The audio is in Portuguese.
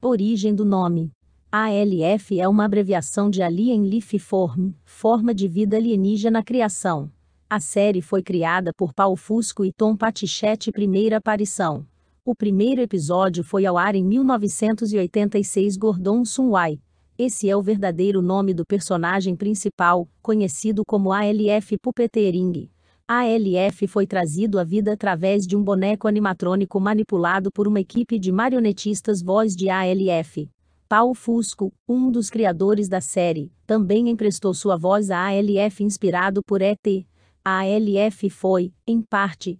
Origem do nome. ALF é uma abreviação de Alien Leaf Form, forma de vida alienígena na criação. A série foi criada por Paul Fusco e Tom Patichette primeira aparição. O primeiro episódio foi ao ar em 1986 Gordon Sunway. Esse é o verdadeiro nome do personagem principal, conhecido como ALF Puppeteering. ALF foi trazido à vida através de um boneco animatrônico manipulado por uma equipe de marionetistas voz de ALF. Paul Fusco, um dos criadores da série, também emprestou sua voz a ALF inspirado por ET. ALF foi, em parte,